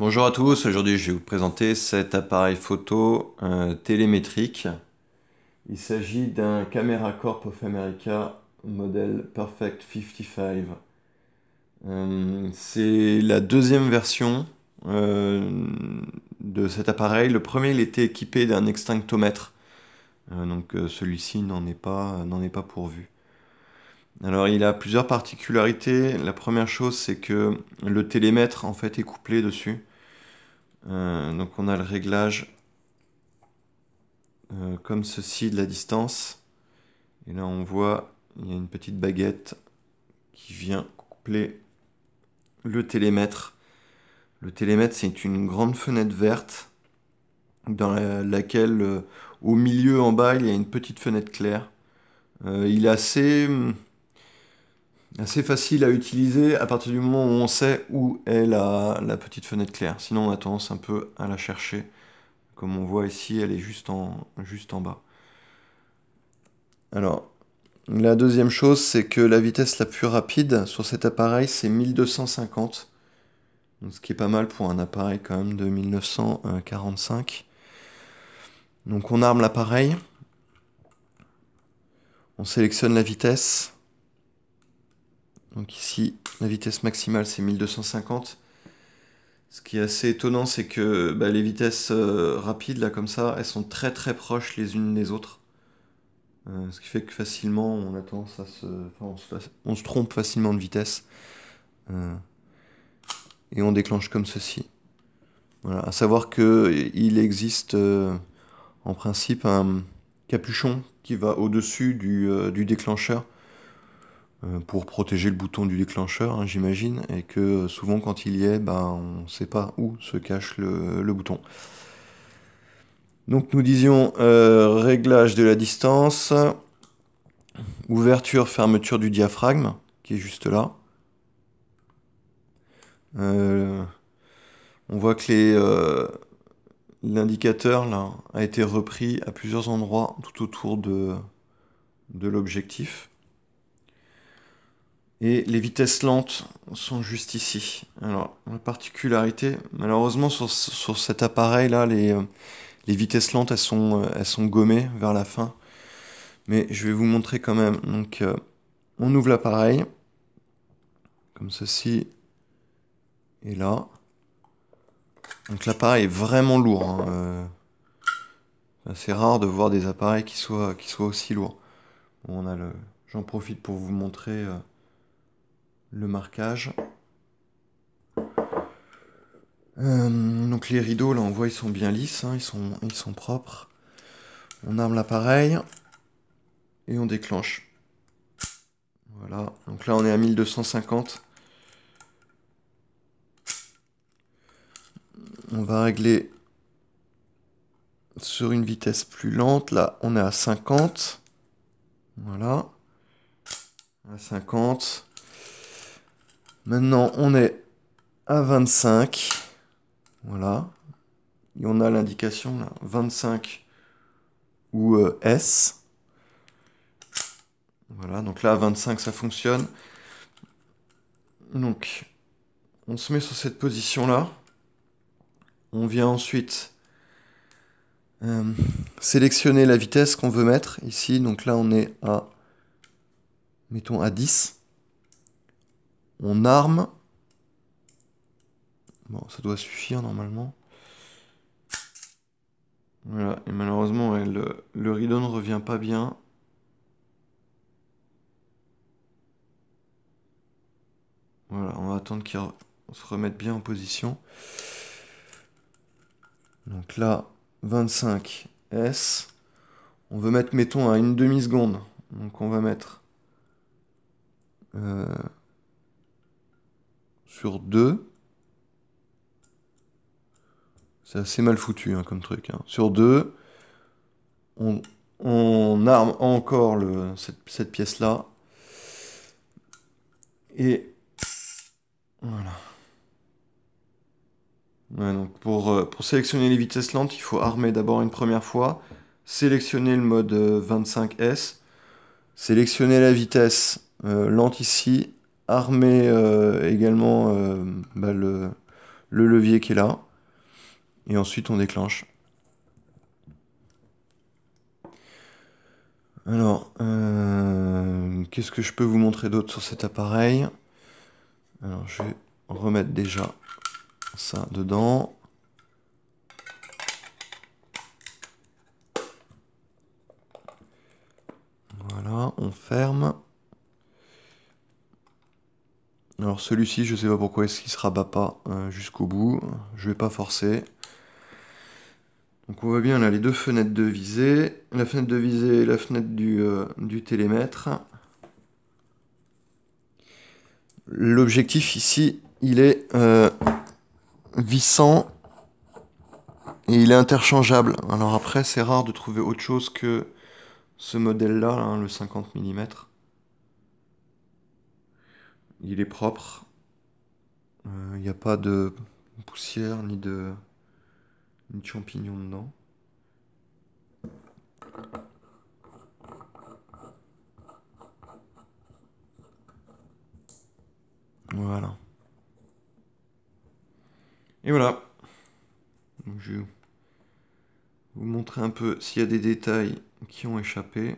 Bonjour à tous, aujourd'hui je vais vous présenter cet appareil photo euh, télémétrique. Il s'agit d'un Camera Corp of America modèle Perfect 55. Euh, c'est la deuxième version euh, de cet appareil. Le premier il était équipé d'un extinctomètre, donc celui-ci n'en est, pas, est pas pourvu. Alors il a plusieurs particularités. La première chose c'est que le télémètre en fait est couplé dessus. Euh, donc on a le réglage euh, comme ceci de la distance. Et là on voit, il y a une petite baguette qui vient coupler le télémètre. Le télémètre c'est une grande fenêtre verte dans laquelle euh, au milieu en bas il y a une petite fenêtre claire. il est assez... Hum, assez facile à utiliser à partir du moment où on sait où est la, la, petite fenêtre claire. Sinon, on a tendance un peu à la chercher. Comme on voit ici, elle est juste en, juste en bas. Alors, la deuxième chose, c'est que la vitesse la plus rapide sur cet appareil, c'est 1250. ce qui est pas mal pour un appareil quand même de 1945. Donc on arme l'appareil. On sélectionne la vitesse. Donc ici, la vitesse maximale, c'est 1250. Ce qui est assez étonnant, c'est que bah, les vitesses euh, rapides, là, comme ça, elles sont très très proches les unes des autres. Euh, ce qui fait que facilement, on a tendance se... on se, trompe facilement de vitesse. Euh, et on déclenche comme ceci. Voilà. À savoir qu'il existe, en principe, un capuchon qui va au-dessus du déclencheur euh, pour protéger le bouton du déclencheur, hein, j'imagine, et que euh, souvent quand il y est, ben, on ne sait pas où se cache le, bouton. Donc nous disions euh, réglage de la distance, ouverture, fermeture du diaphragme, qui est juste là. on voit que l'indicateur là a été repris à plusieurs endroits tout autour de l'objectif. Et les vitesses lentes sont juste ici. Alors, la particularité, malheureusement, sur, cet appareil-là, les, euh, les vitesses lentes, elles sont, euh, elles sont gommées vers la fin. Mais je vais vous montrer quand même. Donc, euh, on ouvre l'appareil. Comme ceci. Et là. Donc, l'appareil est vraiment lourd. Hein. C'est rare de voir des appareils qui soient, qui soient aussi lourds. J'en profite pour vous montrer le marquage. Euh, donc les rideaux, là on voit, ils sont bien lisses, hein, ils, sont, ils sont propres. On arme l'appareil et on déclenche. Voilà, donc là on est à 1250. On va régler sur une vitesse plus lente. Là on est à 50. Voilà. À 50. Maintenant, on est à 25. Voilà. Et on a l'indication là, 25 ou euh, S. Voilà, donc là, à 25, ça fonctionne. Donc, on se met sur cette position-là. On vient ensuite euh, sélectionner la vitesse qu'on veut mettre ici. Donc là, on est à, mettons, à 10. On arme. Bon, ça doit suffire normalement. Voilà, et malheureusement, le, le rideau ne revient pas bien. Voilà, on va attendre qu'il se remette bien en position. Donc là, 25 S. On veut mettre, mettons, à une demi-seconde. Donc on va mettre... Euh, sur 2. C'est assez mal foutu hein, comme truc. Hein. Sur 2, on, arme encore le, cette, pièce-là. Et voilà. donc pour, euh, pour, sélectionner les vitesses lentes, il faut armer d'abord une première fois, sélectionner le mode 25S, euh, sélectionner la vitesse euh, lente ici, armer euh, également euh, bah, le, levier qui est là. Et ensuite on déclenche. Alors, euh, qu'est-ce que je peux vous montrer d'autre sur cet appareil Alors je vais remettre déjà ça dedans. Voilà, on ferme. Alors celui-ci, je ne sais pas pourquoi est-ce qu'il se rabat pas euh, jusqu'au bout. Je ne vais pas forcer. Donc on voit bien on a les deux fenêtres de visée, la fenêtre de visée et la fenêtre du, euh, télémètre. L'objectif ici, il est euh, vissant et il est interchangeable. Alors après, c'est rare de trouver autre chose que ce modèle-là, hein, le 50 mm. Il est propre. Euh, il n'y a pas de poussière ni de, champignons dedans. Voilà. Et voilà. je vais vous montrer un peu s'il y a des détails qui ont échappé.